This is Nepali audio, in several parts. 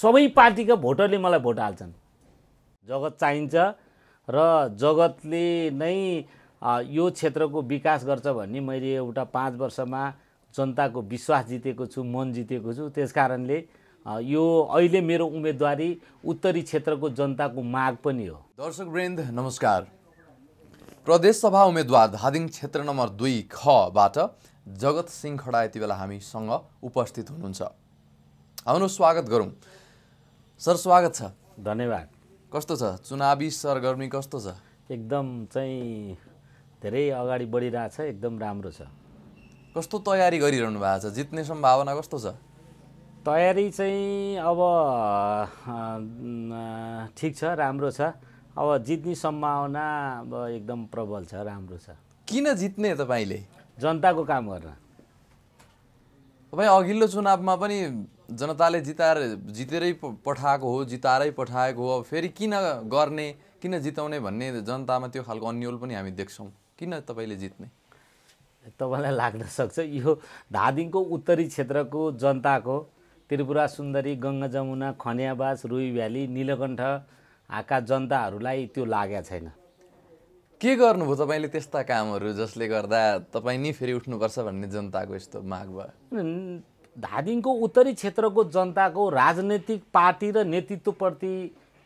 सबै पार्टीका भोटरले मलाई भोट हाल्छन् जगत चाहिन्छ र जगतले नै यो क्षेत्रको विकास गर्छ भन्ने मैले एउटा पाँच वर्षमा जनताको विश्वास जितेको छु मन जितेको छु त्यस कारणले यो अहिले मेरो उम्मेदवारी उत्तरी क्षेत्रको जनताको माग पनि हो दर्शक वृन्द नमस्कार प्रदेशसभा उम्मेद्वार धादिङ क्षेत्र नम्बर दुई खबाट जगत सिंह खडा यति बेला हामीसँग उपस्थित हुनुहुन्छ आउनु स्वागत गरौँ सर स्वागत छ धन्यवाद कस्तो छ चुनावी सरगर्मी कस्तो छ एकदम चाहिँ धेरै अगाडि बढिरहेछ एकदम राम्रो छ कस्तो तयारी गरिरहनु भएको छ जित्ने सम्भावना कस्तो छ तयारी चाहिँ अब ठिक छ राम्रो छ अब जित्ने सम्भावना अब एकदम प्रबल छ राम्रो छ किन जित्ने तपाईँले जनताको काम गर्न तपाईँ अघिल्लो चुनावमा पनि जनताले जिताएर जितेरै पठाएको हो जिताएरै पठाएको हो अब फेरि किन गर्ने किन जिताउने भन्ने जनतामा त्यो खालको अन्यल पनि हामी देख्छौँ किन तपाईँले जित्ने तपाईँलाई लाग्न सक्छ यो धादिङको उत्तरी क्षेत्रको जनताको त्रिपुरा सुन्दरी गङ्गा जमुना खनियावास रुई भ्याली निलकण्ठ आका जनताहरूलाई त्यो लागेको छैन के गर्नुभयो तपाईँले त्यस्ता कामहरू जसले गर्दा तपाईँ नै फेरि उठ्नुपर्छ भन्ने जनताको यस्तो माग भयो धादिङको उत्तरी क्षेत्रको जनताको राजनैतिक पार्टी र नेतृत्वप्रति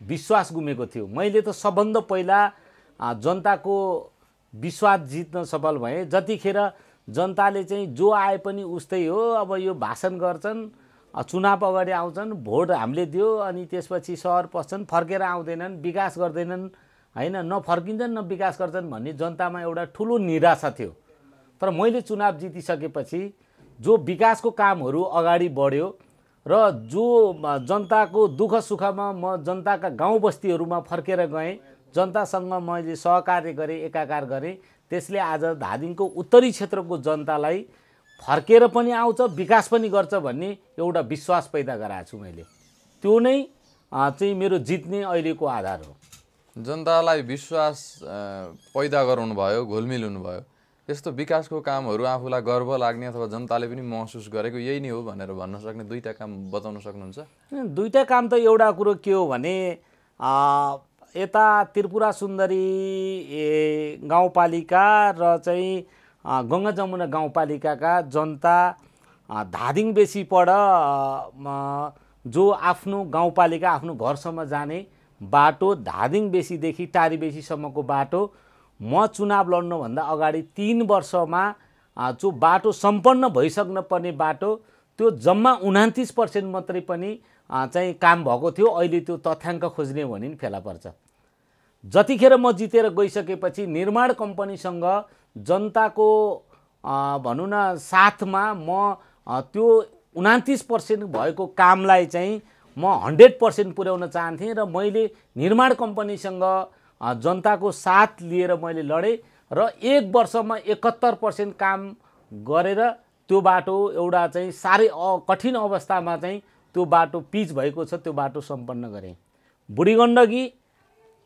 विश्वास गुमेको थियो मैले त सबभन्दा पहिला जनताको विश्वास जित्न सफल भएँ जतिखेर जनताले चाहिँ जो आए पनि उस्तै हो अब यो भाषण गर्छन् चुनाव अगाडि आउँछन् भोट हामीले दियो अनि त्यसपछि सहर पस्छन् फर्केर आउँदैनन् विकास गर्दैनन् होइन नफर्किन्छन् न विकास गर्छन् भन्ने जनतामा एउटा ठुलो निराशा थियो तर मैले चुनाव जितिसकेपछि जो विकासको कामहरू अगाडि बढ्यो र जो जनताको दुःख सुखमा म जनताका गाउँ बस्तीहरूमा फर्केर गएँ जनतासँग मैले सहकार्य गरेँ एकाकार गरेँ त्यसले आज धादिङको उत्तरी क्षेत्रको जनतालाई फर्केर पनि आउँछ विकास पनि गर्छ भन्ने एउटा विश्वास पैदा गराएको छु मैले त्यो नै चाहिँ मेरो जित्ने अहिलेको आधार हो जनतालाई विश्वास पैदा गराउनु भयो घुलमिल हुनुभयो यस्तो विकासको कामहरू आफूलाई गर्व लाग्ने अथवा जनताले पनि महसुस गरेको यही नै हो भनेर भन्न सक्ने दुईवटा काम बताउन सक्नुहुन्छ दुईवटा काम त एउटा कुरो के हो भने यता त्रिपुरा सुन्दरी गाउँपालिका र चाहिँ गङ्गा जमुना गाउँपालिकाका जनता धादिङ बेसी पढ जो आफ्नो गाउँपालिका आफ्नो घरसम्म जाने बाटो धादिङ बेसीदेखि टारी बेसीसम्मको बाटो म चुनाव लड्नुभन्दा अगाडि तिन वर्षमा जो बाटो सम्पन्न भइसक्न पर्ने बाटो त्यो जम्मा उनातिस पर्सेन्ट मात्रै पनि चाहिँ काम भएको थियो अहिले त्यो तथ्याङ्क खोज्ने हो भने पनि फेला पर्छ जतिखेर म जितेर गइसकेपछि निर्माण कम्पनीसँग जनताको भनौँ न साथमा म त्यो उनातिस पर्सेन्ट भएको कामलाई चाहिँ म हन्ड्रेड पर्सेन्ट पुर्याउन चाहन्थेँ र मैले निर्माण कम्पनीसँग जनताको साथ लिएर मैले लडेँ र एक वर्षमा एकहत्तर पर्सेन्ट काम गरेर त्यो बाटो एउटा चाहिँ साह्रै कठिन अवस्थामा चाहिँ त्यो बाटो पिच भएको छ त्यो बाटो सम्पन्न गरेँ बुढी गण्डकी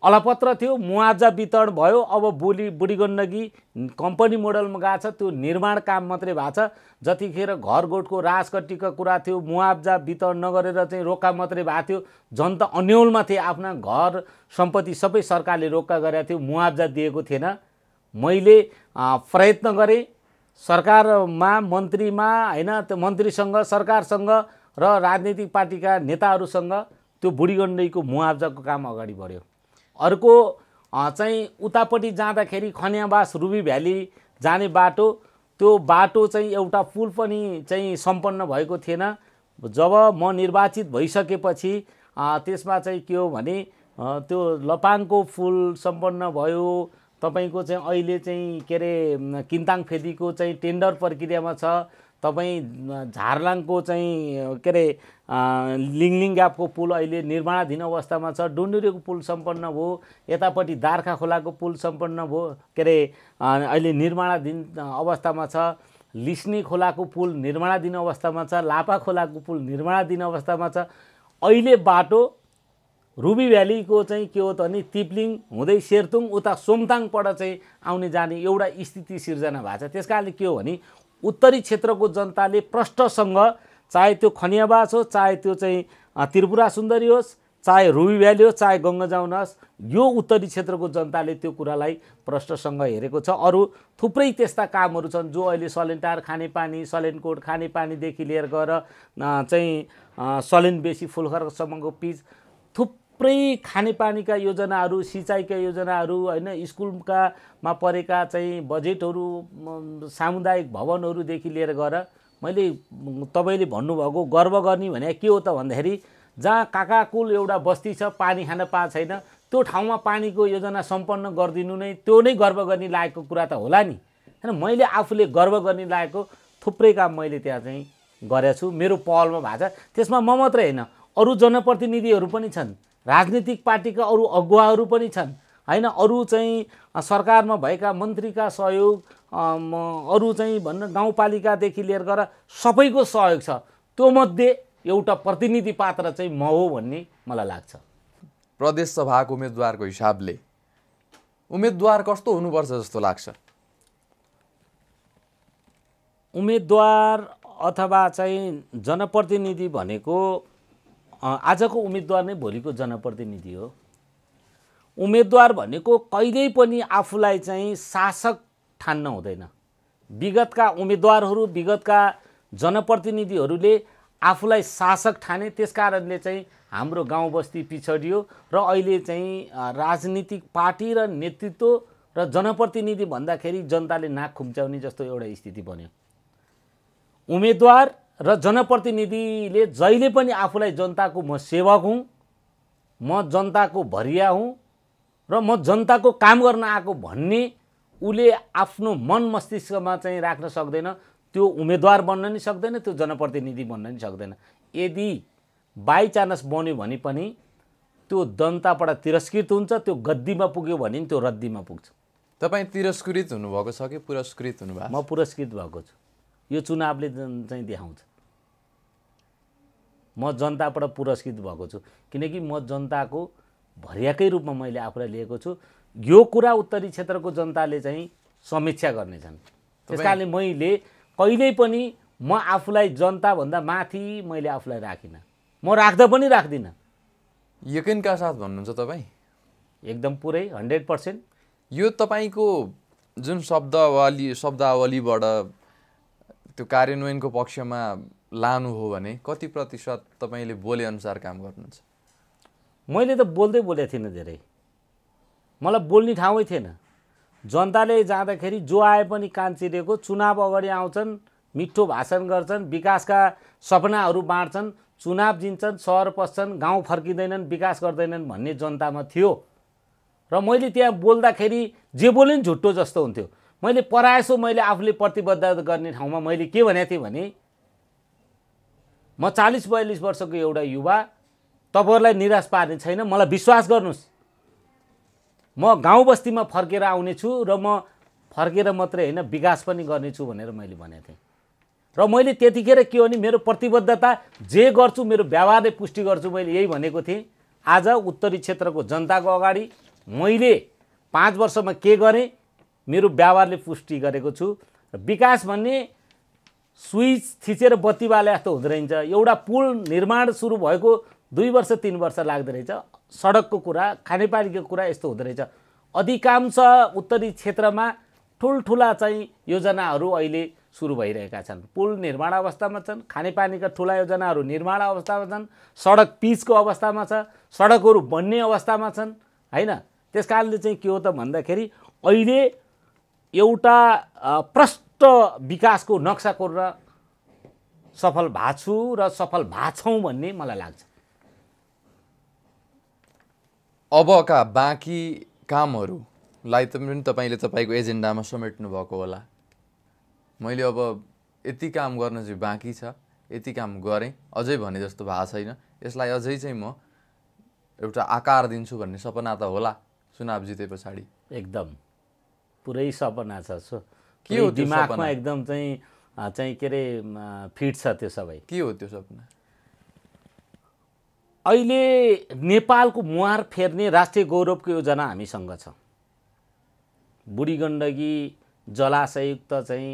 अलपत्र थियो मुआवजा वितरण भयो अब बोली बुढी गण्डकी कम्पनी मोडलमा गएको छ त्यो निर्माण काम मात्रै भएको छ जतिखेर घर गोठको राजकटीका कुरा थियो मुआवजा वितरण नगरेर चाहिँ रोका मात्रै भएको थियो जनता अन्यलमा थिए आफ्ना घर सम्पत्ति सबै सरकारले रोक्का गरेका थियो मुआवजा दिएको थिएन मैले प्रयत्न गरेँ सरकारमा मन्त्रीमा होइन त्यो मन्त्रीसँग सरकारसँग र राजनीतिक पार्टीका नेताहरूसँग त्यो बुढी गण्डकीको मुआवजाको काम अगाडि बढ्यो अर्को चाहिँ उतापट्टि जाँदाखेरि खनियाबास रुबी भ्याली जाने बाटो त्यो बाटो चाहिँ एउटा पुल पनि चाहिँ सम्पन्न भएको थिएन जब म निर्वाचित भइसकेपछि त्यसमा चाहिँ के हो भने त्यो लपाङको फुल सम्पन्न भयो तपाईँको चाहिँ अहिले चाहिँ के अरे किन्ताङ फेदीको चाहिँ टेन्डर प्रक्रियामा छ तपाईँ झारलाङको चाहिँ के अरे लिङलिङ ग्यापको पुल अहिले निर्माणाधीन अवस्थामा छ डुन्डुरीको पुल सम्पन्न भयो यतापट्टि दार्खा खोलाको पुल सम्पन्न भयो के अरे अहिले निर्माणाधीन अवस्थामा छ लिस्नी खोलाको पुल निर्माणाधीन अवस्थामा छ लापा खोलाको पुल निर्माणाधीन अवस्थामा छ अहिले बाटो रुबी भ्यालीको चाहिँ के हो त भने तिप्लिङ हुँदै सेर्तुङ उता सोमताङबाट चाहिँ आउने जाने एउटा स्थिति सिर्जना भएको छ त्यस कारणले के हो भने उत्तरी क्षेत्रको जनताले प्रष्टसँग चाहे त्यो खनियाबास होस् चाहे त्यो चाहिँ त्रिपुरा सुन्दरी होस् चाहे रुबी भ्याली होस् चाहे जाउन होस् यो उत्तरी क्षेत्रको जनताले त्यो कुरालाई प्रष्टसँग हेरेको छ अरू थुप्रै त्यस्ता कामहरू छन् जो अहिले सलेन्टार खानेपानी सलेनकोट खानेपानीदेखि लिएर गएर चाहिँ सलेन बेसी फुलखरसम्मको पिच थुप थुप्रै खानेपानीका योजनाहरू सिँचाइका योजनाहरू होइन स्कुलका मा परेका चाहिँ बजेटहरू सामुदायिक भवनहरूदेखि लिएर गएर मैले तपाईँले भन्नुभएको गर्व गर्ने भने के हो त भन्दाखेरि जहाँ काकाकुल एउटा बस्ती छ पानी खान पाएको छैन त्यो ठाउँमा पानीको योजना सम्पन्न गरिदिनु नै त्यो नै गर्व गर्ने लागेको कुरा त होला नि होइन मैले आफूले गर्व गर्ने लागेको थुप्रै काम मैले त्यहाँ चाहिँ गरेको छु मेरो पहलमा भएको छ त्यसमा म मात्रै होइन अरू जनप्रतिनिधिहरू पनि छन् राजनीतिक पार्टीका अरू अगुवाहरू पनि छन् होइन अरू चाहिँ सरकारमा भएका मन्त्रीका सहयोग अरू चाहिँ भन्न गाउँपालिकादेखि लिएर गएर सबैको सहयोग छ त्यो मध्ये एउटा प्रतिनिधि पात्र चाहिँ म हो भन्ने मलाई लाग्छ प्रदेश सभाको उम्मेदवारको हिसाबले उम्मेदवार कस्तो हुनुपर्छ जस्तो लाग्छ उम्मेदवार अथवा चाहिँ जनप्रतिनिधि भनेको आजको उम्मेदवार नै भोलिको जनप्रतिनिधि हो उम्मेदवार भनेको कहिल्यै पनि आफूलाई चाहिँ शासक ठान्न हुँदैन विगतका उम्मेदवारहरू विगतका जनप्रतिनिधिहरूले आफूलाई शासक ठाने त्यस कारणले चाहिँ हाम्रो गाउँ बस्ती पिछडियो र अहिले चाहिँ राजनीतिक पार्टी र नेतृत्व र जनप्रतिनिधि भन्दाखेरि जनताले नाक खुम्च्याउने जस्तो एउटा स्थिति बन्यो उम्मेदवार र जनप्रतिनिधिले जहिले पनि आफूलाई जनताको म सेवक हुँ म जनताको भरिया हुँ र म जनताको काम गर्न आएको भन्ने उसले आफ्नो मन मस्तिष्कमा चाहिँ राख्न सक्दैन त्यो उम्मेदवार बन्न नि सक्दैन त्यो जनप्रतिनिधि बन्न नि सक्दैन यदि बाई चान्स बन्यो भने पनि त्यो जनताबाट तिरस्कृत हुन्छ त्यो गद्दीमा पुग्यो भने त्यो रद्दीमा पुग्छ तपाईँ तिरस्कृत हुनुभएको छ कि पुरस्कृत हुनुभएको म पुरस्कृत भएको छु यो चुनावले चाहिँ देखाउँछ म जनताबाट पुरस्कृत भएको छु किनकि म जनताको भरियाकै रूपमा मैले आफूलाई लिएको छु यो कुरा उत्तरी क्षेत्रको जनताले चाहिँ समीक्षा गर्नेछन् त्यस कारणले मैले कहिल्यै पनि म आफूलाई जनताभन्दा माथि मैले आफूलाई राखिनँ म राख्दा पनि राख्दिनँ यकिनका साथ भन्नुहुन्छ तपाईँ एकदम पुरै हन्ड्रेड पर्सेन्ट यो तपाईँको जुन शब्दावली शब्दावलीबाट त्यो कार्यान्वयनको पक्षमा लानु हो भने कति प्रतिशत तपाईँले बोलेअनुसार काम गर्नुहुन्छ मैले त बोल्दै बोलेको थिइनँ धेरै मलाई बोल्ने ठाउँै थिएन जनताले जाँदाखेरि जो आए पनि कान चिरेको चुनाव अगाडि आउँछन् मिठो भाषण गर्छन् विकासका सपनाहरू बाँड्छन् चुनाव जिन्छन् सहर पस्छन् गाउँ फर्किँदैनन् विकास गर्दैनन् भन्ने जनतामा थियो र मैले त्यहाँ बोल्दाखेरि जे बोले नि झुट्टो जस्तो हुन्थ्यो मैले पराएसो मैले आफूले प्रतिबद्ध गर्ने ठाउँमा मैले के भनेको थिएँ भने म चालिस बयालिस वर्षको एउटा युवा तपाईँहरूलाई निराश पार्ने छैन मलाई विश्वास गर्नुहोस् म गाउँ बस्तीमा फर्केर आउनेछु र म फर्केर मात्रै होइन विकास पनि गर्नेछु भनेर मैले भनेको थिएँ र मैले त्यतिखेर के हो भने मेरो प्रतिबद्धता जे गर्छु मेरो व्यवहारले पुष्टि गर्छु मैले यही भनेको थिएँ आज उत्तरी क्षेत्रको जनताको अगाडि मैले पाँच वर्षमा के गरेँ मेरो व्यवहारले पुष्टि गरेको छु विकास भन्ने स्विच थिचेर बत्ती बाले जस्तो हुँदो रहेछ एउटा पुल निर्माण सुरु भएको दुई वर्ष तिन वर्ष लाग्दो रहेछ सडकको कुरा खानेपानीको कुरा यस्तो हुँदो रहेछ अधिकांश उत्तरी क्षेत्रमा ठुल्ठुला चाहिँ योजनाहरू अहिले सुरु भइरहेका छन् पुल निर्माण अवस्थामा छन् खानेपानीका ठुला योजनाहरू निर्माण अवस्थामा छन् सडक पिचको अवस्थामा छ सडकहरू बन्ने अवस्थामा छन् होइन त्यस कारणले चाहिँ के हो त भन्दाखेरि अहिले एउटा प्रष्ट विकासको नक्सा कोरेर सफल भएको र सफल भएको भन्ने मलाई लाग्छ अबका बाँकी कामहरूलाई पनि तपाईँले तपाईँको एजेन्डामा समेट्नु भएको होला मैले अब यति काम गर्न चाहिँ बाँकी छ यति काम गरेँ अझै भने जस्तो भएको छैन यसलाई अझै चाहिँ म एउटा आकार दिन्छु भन्ने सपना त होला चुनाव जिते पछाडि एकदम पुरै सपना छ सो के हो दिमागमा एकदम चाहिँ चाहिँ के अरे फिट छ त्यो सबै के हो त्यो सपना अहिले नेपालको मुहार फेर्ने राष्ट्रिय गौरवको योजना हामीसँग छ बुढी गण्डकी जलाशयुक्त चाहिँ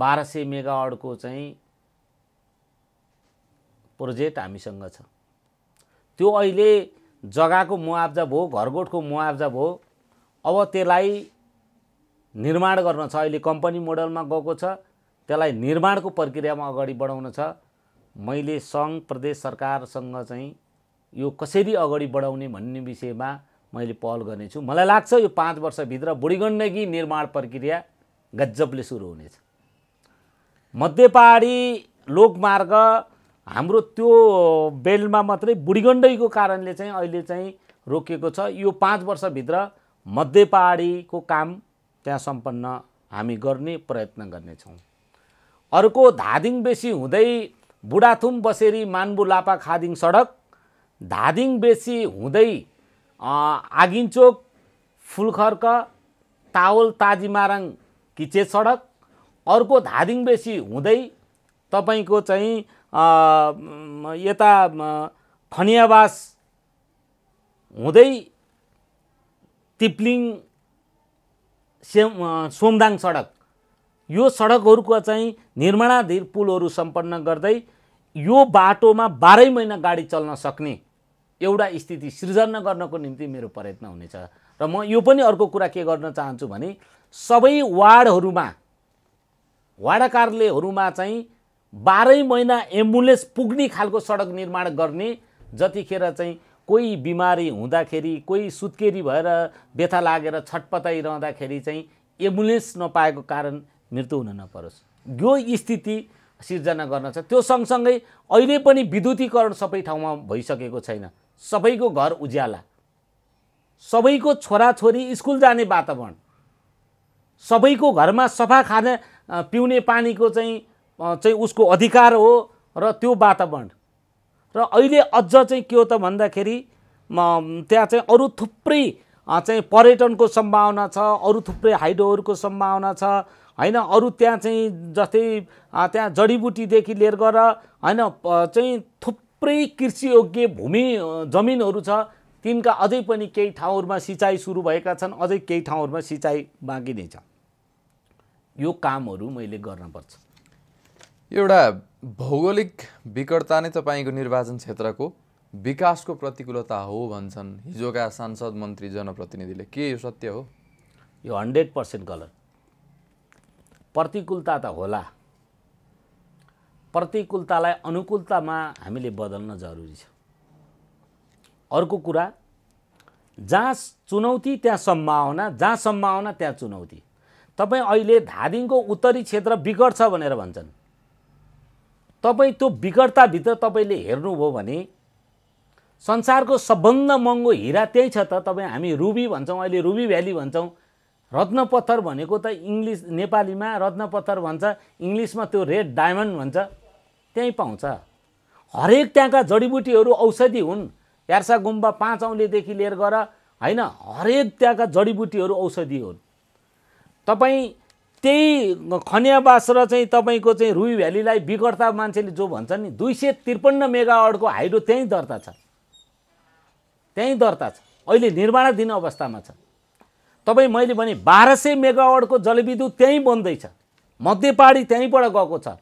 बाह्र सय मेगावटको चाहिँ प्रोजेक्ट हामीसँग छ त्यो अहिले जग्गाको मुआब्जा भयो घरगोठको मुआब्जा भयो अब त्यसलाई निर्माण गर्न छ अहिले कम्पनी मोडलमा गएको छ त्यसलाई निर्माणको प्रक्रियामा अगाडि बढाउन छ मैले सङ्घ प्रदेश सरकारसँग चाहिँ यो कसरी अगाडि बढाउने भन्ने विषयमा मैले पहल गर्नेछु मलाई लाग्छ यो पाँच वर्षभित्र बुढी गण्डकी निर्माण प्रक्रिया गजबले सुरु हुनेछ मध्य लोकमार्ग हाम्रो त्यो बेलमा मात्रै बुढीगण्डकीको कारणले चाहिँ अहिले चाहिँ रोकिएको छ यो पाँच वर्षभित्र मध्य पहाडीको काम त्यहाँ सम्पन्न हामी गर्ने प्रयत्न गर्नेछौँ अर्को धादिङ बेसी हुँदै बुढाथुम बसेरी मान्बु लापा खादिङ सडक धादिङ बेसी हुँदै आगिन्चोक फुलखर्क तावल ताजीमाराङ किचे सडक अर्को धादिङ बेसी हुँदै तपाईँको चाहिँ यता खनियावास हुँदै तिप्लिङ सेम सोमदाङ सडक यो सडकहरूको चाहिँ निर्माणाधीन पुलहरू सम्पन्न गर्दै यो बाटोमा बाह्रै महिना गाडी चल्न सक्ने एउटा स्थिति सृजना गर्नको निम्ति मेरो प्रयत्न हुनेछ र म यो पनि अर्को कुरा के गर्न चाहन्छु भने सबै वार्डहरूमा वाडाकारलेहरूमा चाहिँ बाह्रै महिना एम्बुलेन्स पुग्ने खालको सडक निर्माण गर्ने जतिखेर चाहिँ कोही बिमारी हुँदाखेरि कोही सुत्केरी भएर व्यथा लागेर छटपताइरहँदाखेरि चाहिँ एम्बुलेन्स नपाएको कारण मृत्यु हुन नपरोस् यो स्थिति सिर्जना गर्न छ त्यो सँगसँगै अहिले पनि विद्युतीकरण सबै ठाउँमा भइसकेको छैन सबैको घर उज्याला सबैको छोराछोरी स्कुल जाने वातावरण सबैको घरमा सफा खाने पिउने पानीको चाहिँ चाहिँ उसको अधिकार हो र त्यो वातावरण र अहिले अझ चाहिँ के हो त भन्दाखेरि त्यहाँ चाहिँ अरू थुप्रै चाहिँ पर्यटनको सम्भावना छ अरू थुप्रै हाइडोहरूको सम्भावना छ होइन अरू त्यहाँ चाहिँ जस्तै त्यहाँ जडीबुटीदेखि लिएर गएर होइन चाहिँ थुप्रै कृषियोग्य भूमि जमिनहरू छ तिनका अझै पनि केही ठाउँहरूमा सिँचाइ सुरु भएका छन् अझै केही ठाउँहरूमा सिँचाइ बाँकी नै छ यो कामहरू मैले गर्नपर्छ एउटा भौगोलिक विकटता नै तपाईँको निर्वाचन क्षेत्रको विकासको प्रतिकूलता हो भन्छन् हिजोका सांसद मन्त्री जनप्रतिनिधिले के यो सत्य हो यो हन्ड्रेड पर्सेन्ट गलत प्रतिकूलता त होला प्रतिकूलतालाई अनुकूलतामा हामीले बदल्न जरुरी छ अर्को कुरा जहाँ चुनौती त्यहाँ सम्भावना जहाँ सम्भावना त्यहाँ चुनौती तपाईँ अहिले धादिङको उत्तरी क्षेत्र बिगड्छ भनेर भन्छन् तपाईँ त्यो विकटताभित्र तपाईँले हेर्नुभयो भने संसारको सबभन्दा महँगो हिरा त्यही छ त तपाईँ हामी रुबी भन्छौँ अहिले रुबी भ्याली भन्छौँ रत्नपत्थर भनेको त इङ्ग्लिस नेपालीमा रत्नपत्थर भन्छ इङ्ग्लिसमा त्यो रेड डायमन्ड भन्छ त्यहीँ पाउँछ हरेक त्यहाँका जडीबुटीहरू औषधि हुन् यार्सा गुम्बा पाँच औँलेदेखि लिएर गएर होइन हरेक त्यहाँका जडीबुटीहरू औषधि हुन् तपाईँ त्यही खनियावास र चाहिँ तपाईँको चाहिँ रुई भ्यालीलाई विकर्ता मान्छेले जो भन्छन् नि दुई सय त्रिपन्न मेगावटको हाइड्रो त्यहीँ दर्ता छ त्यहीँ दर्ता छ अहिले निर्माणाधीन अवस्थामा छ तपाईँ मैले भने बाह्र सय मेगावटको जलविद्युत त्यहीँ बन्दैछ मध्यपाडी त्यहीँबाट गएको छ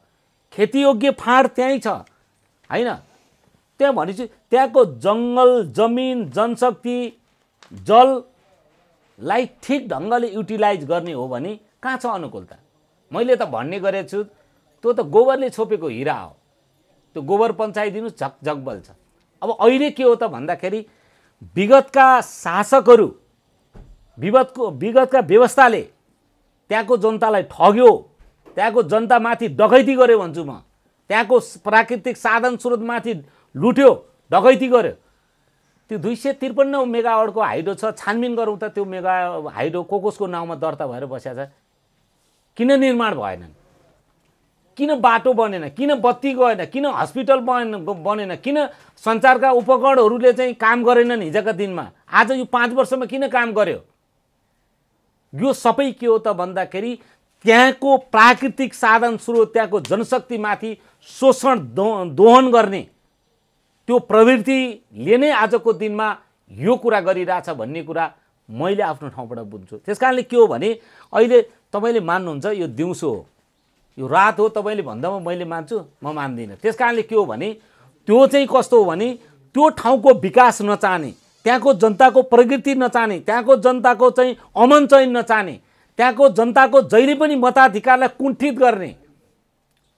खेतीयोग्य फाँड त्यहीँ छ होइन त्यहाँ भनेपछि त्यहाँको जङ्गल जमिन जनशक्ति जललाई ठिक ढङ्गले युटिलाइज गर्ने हो भने कहाँ छ अनुकूलता मैले त भन्ने गरेको छु त्यो त गोबरले छोपेको हिरा हो त्यो गोबर पन्चाइदिनु झक जग छ अब अहिले के हो त भन्दाखेरि विगतका शासकहरू विगतको विगतका व्यवस्थाले त्यहाँको जनतालाई ठग्यो त्यहाँको जनतामाथि डकैती गर्यो भन्छु म त्यहाँको प्राकृतिक साधन स्रोतमाथि लुट्यो डकैती गर्यो त्यो दुई सय त्रिपन्न मेगावटको हाइडो छ छानबिन गरौँ त त्यो मेगा हाइड्रो कोकोसको कसको नाउँमा दर्ता भएर बसेको छ किन निर्माण भएनन् किन बाटो बनेन किन बत्ती गएन किन हस्पिटल बनेन बनेन किन सञ्चारका उपकरणहरूले चाहिँ काम गरेनन् हिजोका दिनमा आज यो पाँच वर्षमा किन काम गर्यो यो सबै के हो त भन्दाखेरि त्यहाँको प्राकृतिक साधन स्रोत त्यहाँको जनशक्तिमाथि शोषण दो दोहन गर्ने त्यो प्रवृत्तिले नै आजको दिनमा यो कुरा गरिरहेछ भन्ने कुरा मैले आफ्नो ठाउँबाट बुझ्छु त्यस कारणले के हो भने अहिले तपाईँले मान्नुहुन्छ यो दिउँसो हो यो रात हो तपाईँले भन्दामा मैले मान्छु म मान्दिनँ त्यस कारणले के हो भने त्यो चाहिँ कस्तो हो भने त्यो ठाउँको विकास नचाहने त्यहाँको जनताको प्रकृति नचाहने त्यहाँको जनताको चाहिँ अमन चयन नचाहने त्यहाँको जनताको जहिले पनि मताधिकारलाई कुण्ठित गर्ने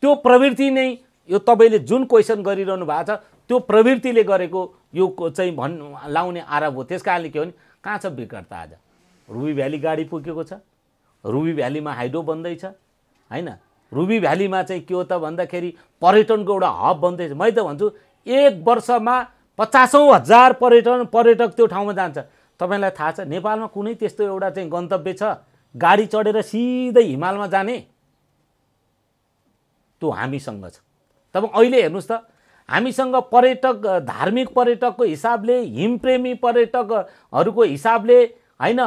त्यो प्रवृत्ति नै यो तपाईँले जुन क्वेसन गरिरहनु भएको छ त्यो प्रवृत्तिले गरेको यो चाहिँ भन् लाउने आरोप हो त्यस कारणले के हो भने कहाँ छ विकटता आज रुबी भ्याली गाडी पुगेको छ रुबी भ्यालीमा हाइड्रो बन्दैछ होइन रुबी भ्यालीमा चाहिँ के हो त भन्दाखेरि पर्यटनको एउटा हब बन्दैछ मै त भन्छु एक वर्षमा पचासौँ हजार पर्यटन पर्यटक त्यो ठाउँमा जान्छ तपाईँलाई थाहा छ नेपालमा कुनै त्यस्तो एउटा चाहिँ गन्तव्य छ गाडी चढेर सिधै हिमालमा जाने त्यो हामीसँग छ तपाईँ अहिले हेर्नुहोस् त हामीसँग पर्यटक धार्मिक पर्यटकको हिसाबले हिमप्रेमी पर्यटकहरूको हिसाबले होइन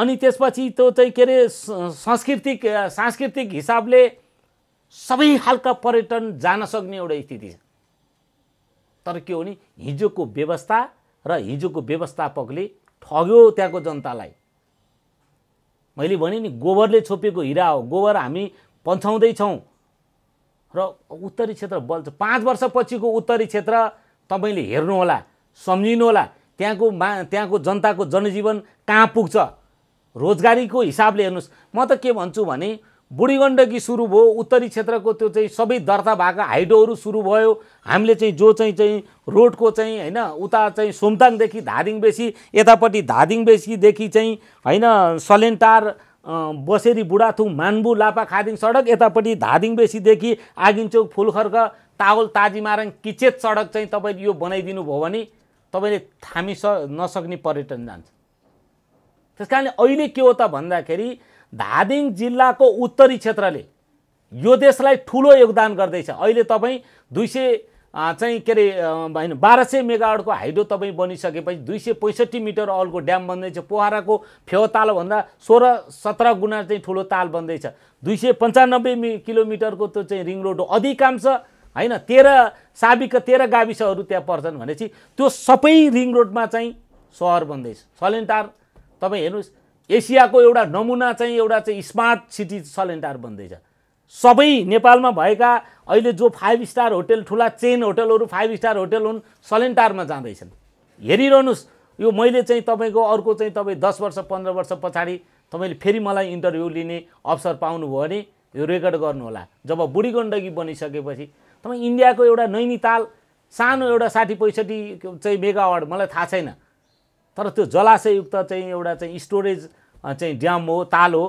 अनि त्यसपछि त्यो चाहिँ के अरे सांस्कृतिक सांस्कृतिक हिसाबले सबै खालका पर्यटन जान सक्ने एउटा स्थिति छ तर के हो भने हिजोको व्यवस्था र हिजोको व्यवस्थापकले ठग्यो त्यहाँको जनतालाई मैले भनेँ नि गोबरले छोपेको हिरा हो गोबर हामी पन्छाउँदैछौँ र उत्तरी क्षेत्र बल्छ पाँच वर्षपछिको उत्तरी क्षेत्र तपाईँले हेर्नुहोला सम्झिनुहोला त्यहाँको मा त्यहाँको जनताको जनजीवन कहाँ पुग्छ रोजगारीको हिसाबले हेर्नुहोस् म त के भन्छु भने बुढी गण्डकी सुरु भयो उत्तरी क्षेत्रको त्यो चाहिँ सबै दर्ता भएको हाइडोहरू सुरु भयो हामीले चाहिँ जो चाहिँ चाहिँ रोडको चाहिँ होइन उता चाहिँ सोमताङदेखि धादिङ बेसी यतापट्टि धादिङ बेसीदेखि चाहिँ होइन सलेन्टार बसेरी बुढाथुङ मान्बु लापा खादिङ सडक यतापट्टि धादिङ बेसीदेखि आगिनचोक फुलखर्क तावल ताजिमारङ किचेत सडक चाहिँ तपाईँले यो बनाइदिनु भयो भने तपाईँले थामिस नसक्ने पर्यटन जान्छ त्यस कारणले अहिले के हो त भन्दाखेरि धादिङ जिल्लाको उत्तरी क्षेत्रले यो देशलाई ठुलो योगदान गर्दैछ अहिले तपाईँ दुई सय चाहिँ के अरे होइन बाह्र सय मेगावटको हाइड्रो तपाईँ बनिसकेपछि दुई सय पैँसठी मिटर अलको ड्याम बन्दैछ पोहराको फेव तालभन्दा सोह्र सत्र गुणा चाहिँ ठुलो ताल बन्दैछ दुई सय पन्चानब्बे मि किलोमिटरको त्यो चाहिँ रिङ रोड अधिकांश होइन तेह्र साबिकका तेह्र गाविसहरू त्यहाँ पर्छन् भनेपछि त्यो सबै रिङ रोडमा चाहिँ सहर बन्दैछ सलेन्टार तपाईँ हेर्नुहोस् एसियाको एउटा नमुना चाहिँ एउटा चाहिँ स्मार्ट सिटी सलेन्टार बन्दैछ सबै नेपालमा भएका अहिले जो फाइभ स्टार होटेल ठुला चेन होटलहरू फाइभ स्टार होटेल हुन् सलेन्टारमा जाँदैछन् हेरिरहनुहोस् यो मैले चाहिँ तपाईँको अर्को चाहिँ तपाईँ दस वर्ष पन्ध्र वर्ष पछाडि तपाईँले फेरि मलाई इन्टरभ्यू लिने अवसर पाउनुभयो भने यो रेकर्ड गर्नुहोला जब बुढी गण्डकी बनिसकेपछि तपाईँ इन्डियाको एउटा नैनीताल सानो एउटा साठी पैँसठी चाहिँ मेगावाट मलाई थाहा छैन तर त्यो जलाशययुक्त चाहिँ एउटा चाहिँ स्टोरेज चाहिँ ड्याम हो ताल हो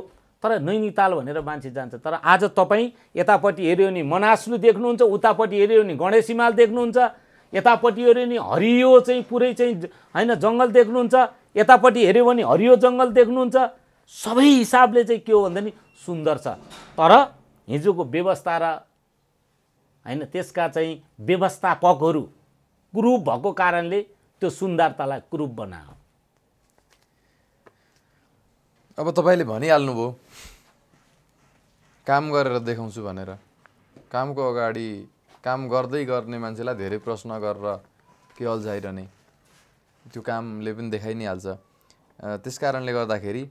तर नैनीताल भनेर मान्छे जान्छ तर आज तपाईँ यतापट्टि हेऱ्यो भने मनास्लु देख्नुहुन्छ उतापट्टि हेऱ्यो भने गणेश हिमाल देख्नुहुन्छ यतापट्टि हेऱ्यो भने हरियो चाहिँ पुरै चाहिँ होइन जङ्गल देख्नुहुन्छ यतापट्टि हेऱ्यो भने हरियो जङ्गल देख्नुहुन्छ सबै हिसाबले चाहिँ के हो भन्दा नि सुन्दर छ तर हिजोको व्यवस्था र होइन त्यसका चाहिँ व्यवस्थापकहरू कुरूप भएको कारणले त्यो सुन्दरतालाई कुरूप बनायो अब तपाईँले भनिहाल्नुभयो काम गरेर देखाउँछु भनेर कामको अगाडि काम गर्दै गर्ने मान्छेलाई धेरै प्रश्न गरेर के अल्झाइरहने त्यो कामले पनि देखाइ नै हाल्छ त्यस कारणले गर्दाखेरि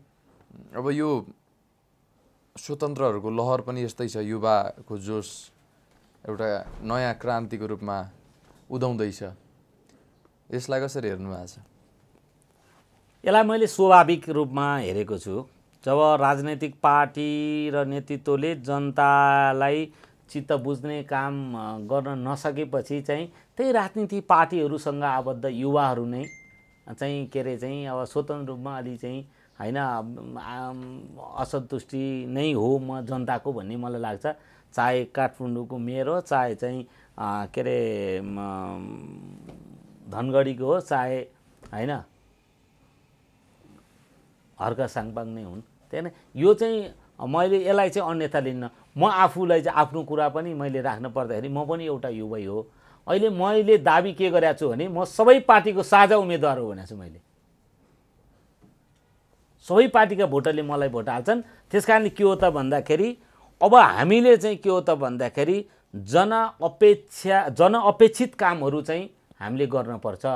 अब यो स्वतन्त्रहरूको लहर पनि यस्तै छ युवाको जोस एउटा नयाँ क्रान्तिको रूपमा उदाउँदैछ यसलाई कसरी हेर्नु भएको छ यसलाई मैले स्वाभाविक रूपमा हेरेको छु जब राजनैतिक पार्टी र नेतृत्वले जनतालाई चित्त बुझ्ने काम गर्न नसकेपछि चाहिँ त्यही राजनीति पार्टीहरूसँग आबद्ध युवाहरू नै चाहिँ के अरे चाहिँ अब स्वतन्त्र रूपमा अलि चाहिँ होइन असन्तुष्टि नै हो म जनताको भन्ने मलाई लाग्छ चाहे काठमाडौँको मेयर हो चाहे चाहिँ के अरे धनगढीको हो चाहे होइन हर्का साङपाङ नै हुन् त्यहाँ यो चाहिँ मैले यसलाई चाहिँ अन्यथा लिन्न म आफूलाई चाहिँ आफ्नो कुरा पनि मैले राख्न पर्दाखेरि म पनि एउटा युवै हो अहिले मैले दाबी के गरेको छु भने म सबै पार्टीको साझा उम्मेदवार हो भनेको छु मैले सबै पार्टीका भोटरले मलाई भोट हाल्छन् त्यस कारणले के हो त भन्दाखेरि अब हामीले चाहिँ के हो त भन्दाखेरि जनअपेक्षा जनअपेक्षित कामहरू चाहिँ हामीले गर्नपर्छ